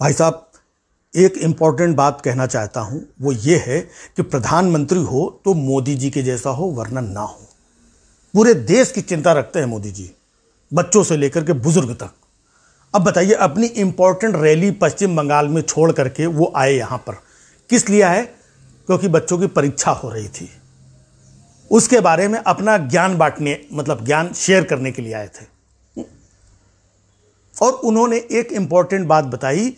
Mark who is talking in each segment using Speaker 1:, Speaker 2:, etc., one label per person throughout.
Speaker 1: भाई साहब एक इम्पॉर्टेंट बात कहना चाहता हूँ वो ये है कि प्रधानमंत्री हो तो मोदी जी के जैसा हो वरना ना हो पूरे देश की चिंता रखते हैं मोदी जी बच्चों से लेकर के बुजुर्ग तक अब बताइए अपनी इम्पॉर्टेंट रैली पश्चिम बंगाल में छोड़ करके वो आए यहाँ पर किस लिए आए क्योंकि बच्चों की परीक्षा हो रही थी उसके बारे में अपना ज्ञान बांटने मतलब ज्ञान शेयर करने के लिए आए थे और उन्होंने एक इम्पॉर्टेंट बात बताई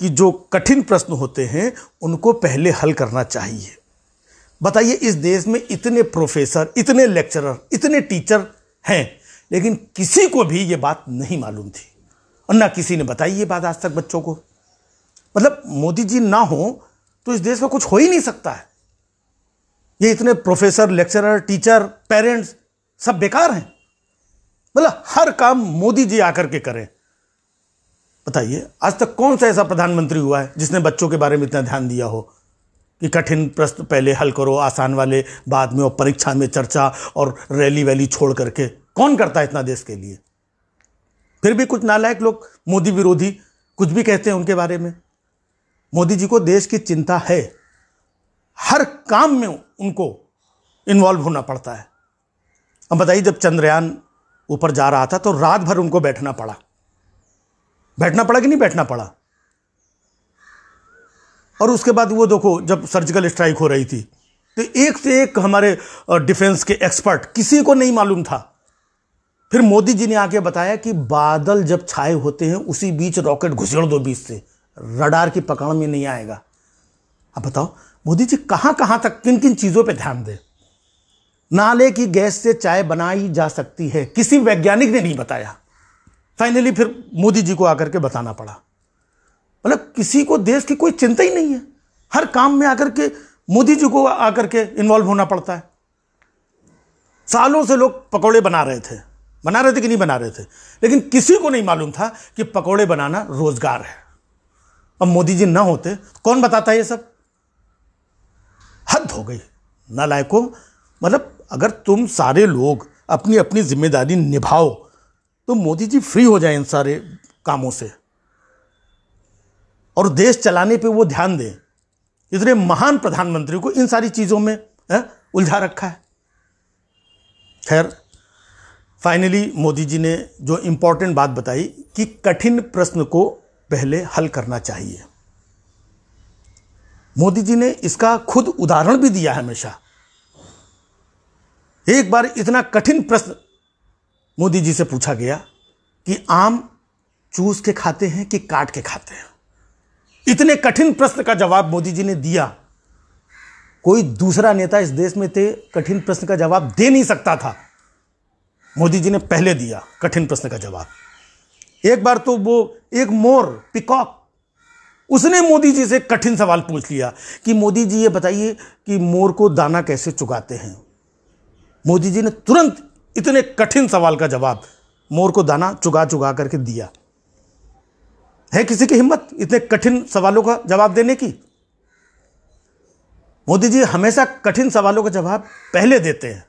Speaker 1: कि जो कठिन प्रश्न होते हैं उनको पहले हल करना चाहिए बताइए इस देश में इतने प्रोफेसर इतने लेक्चरर इतने टीचर हैं लेकिन किसी को भी ये बात नहीं मालूम थी और ना किसी ने बताई ये बात आज तक बच्चों को मतलब मोदी जी ना हो तो इस देश में कुछ हो ही नहीं सकता है ये इतने प्रोफेसर लेक्चरर टीचर पेरेंट्स सब बेकार हैं मतलब हर काम मोदी जी आकर के करें बताइए आज तक कौन सा ऐसा प्रधानमंत्री हुआ है जिसने बच्चों के बारे में इतना ध्यान दिया हो कि कठिन प्रश्न पहले हल करो आसान वाले बाद में और परीक्षा में चर्चा और रैली वैली छोड़ करके कौन करता है इतना देश के लिए फिर भी कुछ नालायक लोग मोदी विरोधी कुछ भी कहते हैं उनके बारे में मोदी जी को देश की चिंता है हर काम में उनको इन्वॉल्व होना पड़ता है अब बताइए जब चंद्रयान ऊपर जा रहा था तो रात भर उनको बैठना पड़ा बैठना पड़ा कि नहीं बैठना पड़ा और उसके बाद वो देखो जब सर्जिकल स्ट्राइक हो रही थी तो एक से एक हमारे डिफेंस के एक्सपर्ट किसी को नहीं मालूम था फिर मोदी जी ने आके बताया कि बादल जब छाए होते हैं उसी बीच रॉकेट घुसेड़ दो बीच से रडार की पकड़ में नहीं आएगा अब बताओ मोदी जी कहाँ कहाँ तक किन किन चीज़ों पे ध्यान दें नाले की गैस से चाय बनाई जा सकती है किसी वैज्ञानिक ने नहीं बताया फाइनली फिर मोदी जी को आकर के बताना पड़ा मतलब किसी को देश की कोई चिंता ही नहीं है हर काम में आकर के मोदी जी को आकर के इन्वॉल्व होना पड़ता है सालों से लोग पकौड़े बना रहे थे बना रहे थे कि नहीं बना रहे थे लेकिन किसी को नहीं मालूम था कि पकौड़े बनाना रोजगार है अब मोदी जी ना होते कौन बताता ये सब हद हो गई लायकों मतलब अगर तुम सारे लोग अपनी अपनी जिम्मेदारी निभाओ तो मोदी जी फ्री हो जाए इन सारे कामों से और देश चलाने पे वो ध्यान दें इतने महान प्रधानमंत्री को इन सारी चीज़ों में उलझा रखा है खैर फाइनली मोदी जी ने जो इम्पोर्टेंट बात बताई कि कठिन प्रश्न को पहले हल करना चाहिए मोदी जी ने इसका खुद उदाहरण भी दिया है हमेशा एक बार इतना कठिन प्रश्न मोदी जी से पूछा गया कि आम चूस के खाते हैं कि काट के खाते हैं इतने कठिन प्रश्न का जवाब मोदी जी ने दिया कोई दूसरा नेता इस देश में थे कठिन प्रश्न का जवाब दे नहीं सकता था मोदी जी ने पहले दिया कठिन प्रश्न का जवाब एक बार तो वो एक मोर पिकॉक उसने मोदी जी से कठिन सवाल पूछ लिया कि मोदी जी ये बताइए कि मोर को दाना कैसे चुगाते हैं मोदी जी ने तुरंत इतने कठिन सवाल का जवाब मोर को दाना चुगा चुगा करके दिया है किसी की हिम्मत इतने कठिन सवालों का जवाब देने की मोदी जी हमेशा कठिन सवालों का जवाब पहले देते हैं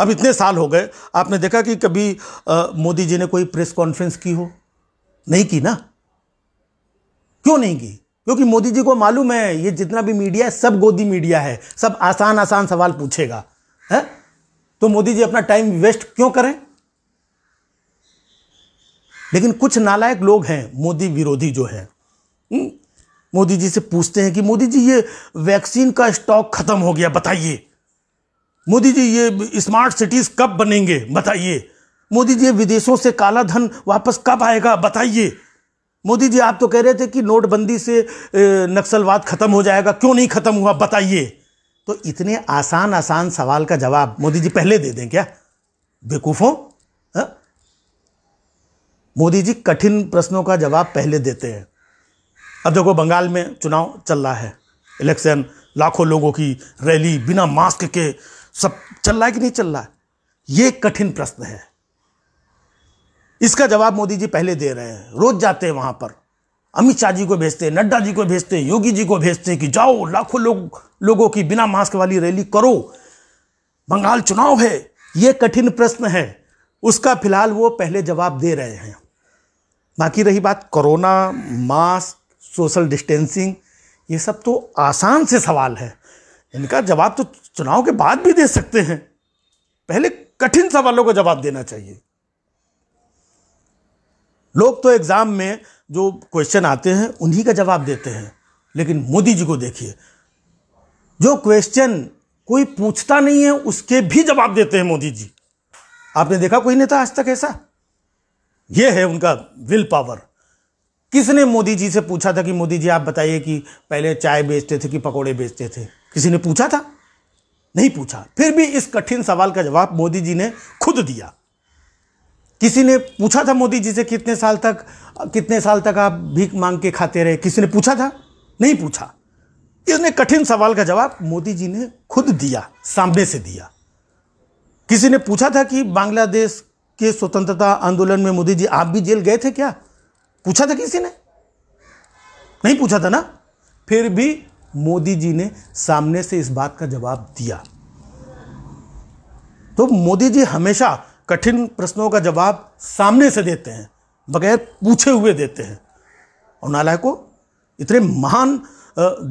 Speaker 1: अब इतने साल हो गए आपने देखा कि कभी मोदी जी ने कोई प्रेस कॉन्फ्रेंस की हो नहीं की ना क्यों नहीं की क्योंकि मोदी जी को मालूम है ये जितना भी मीडिया है सब गोदी मीडिया है सब आसान आसान सवाल पूछेगा है तो मोदी जी अपना टाइम वेस्ट क्यों करें लेकिन कुछ नालायक लोग हैं मोदी विरोधी जो है हम्म? मोदी जी से पूछते हैं कि मोदी जी ये वैक्सीन का स्टॉक खत्म हो गया बताइए मोदी जी ये स्मार्ट सिटीज कब बनेंगे बताइए मोदी जी विदेशों से काला धन वापस कब आएगा बताइए मोदी जी आप तो कह रहे थे कि नोटबंदी से नक्सलवाद खत्म हो जाएगा क्यों नहीं खत्म हुआ बताइए तो इतने आसान आसान सवाल का जवाब मोदी जी पहले दे दें क्या बेकूफों हाँ? मोदी जी कठिन प्रश्नों का जवाब पहले देते हैं अब देखो बंगाल में चुनाव चल रहा है इलेक्शन लाखों लोगों की रैली बिना मास्क के सब चल रहा है कि नहीं चल रहा है ये कठिन प्रश्न है इसका जवाब मोदी जी पहले दे रहे हैं रोज जाते हैं वहां पर अमित शाह जी को भेजते नड्डा जी को भेजते योगी जी को भेजते कि जाओ लाखों लोग लोगों की बिना मास्क वाली रैली करो बंगाल चुनाव है ये कठिन प्रश्न है उसका फिलहाल वो पहले जवाब दे रहे हैं बाकी रही बात कोरोना मास्क सोशल डिस्टेंसिंग ये सब तो आसान से सवाल है इनका जवाब तो चुनाव के बाद भी दे सकते हैं पहले कठिन सवालों को जवाब देना चाहिए लोग तो एग्ज़ाम में जो क्वेश्चन आते हैं उन्हीं का जवाब देते हैं लेकिन मोदी जी को देखिए जो क्वेश्चन कोई पूछता नहीं है उसके भी जवाब देते हैं मोदी जी आपने देखा कोई नेता आज तक ऐसा यह है उनका विल पावर किसने मोदी जी से पूछा था कि मोदी जी आप बताइए कि पहले चाय बेचते थे कि पकोड़े बेचते थे किसी ने पूछा था नहीं पूछा फिर भी इस कठिन सवाल का जवाब मोदी जी ने खुद दिया किसी ने पूछा था मोदी जी से कितने साल तक कितने साल तक आप भीख मांग के खाते रहे किसी ने पूछा था नहीं पूछा इसने कठिन सवाल का जवाब मोदी जी ने खुद दिया सामने से दिया किसी ने पूछा था कि बांग्लादेश के स्वतंत्रता आंदोलन में मोदी जी आप भी जेल गए थे क्या पूछा था किसी ने नहीं पूछा था ना फिर भी मोदी जी ने सामने से इस बात का जवाब दिया तो मोदी जी हमेशा कठिन प्रश्नों का जवाब सामने से देते हैं बगैर पूछे हुए देते हैं और को इतने महान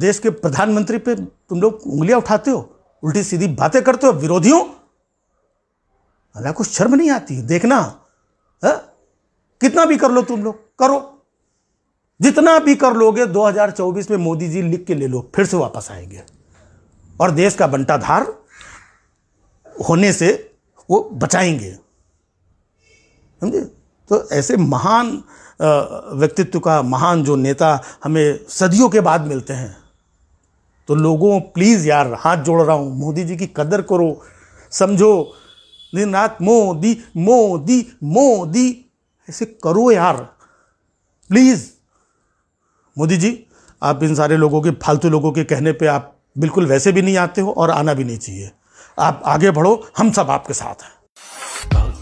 Speaker 1: देश के प्रधानमंत्री पे तुम लोग उंगलियां उठाते हो उल्टी सीधी बातें करते हो विरोधियों को शर्म नहीं आती देखना है कितना भी कर लो तुम लोग करो जितना भी कर लोगे 2024 में मोदी जी लिख के ले लो फिर से वापस आएंगे और देश का बंटाधार होने से वो बचाएंगे समझे तो ऐसे महान व्यक्तित्व का महान जो नेता हमें सदियों के बाद मिलते हैं तो लोगों प्लीज़ यार हाथ जोड़ रहा हूँ मोदी जी की कदर करो समझो दिन रात मोदी मोदी मोदी ऐसे करो यार प्लीज़ मोदी जी आप इन सारे लोगों के फालतू लोगों के कहने पे आप बिल्कुल वैसे भी नहीं आते हो और आना भी नहीं चाहिए आप आगे बढ़ो हम सब आपके साथ हैं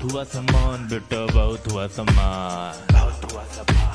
Speaker 1: बहुत हुआ सम्मान बेटा बहुत हुआ सम्मान बहुत हुआ सम्मान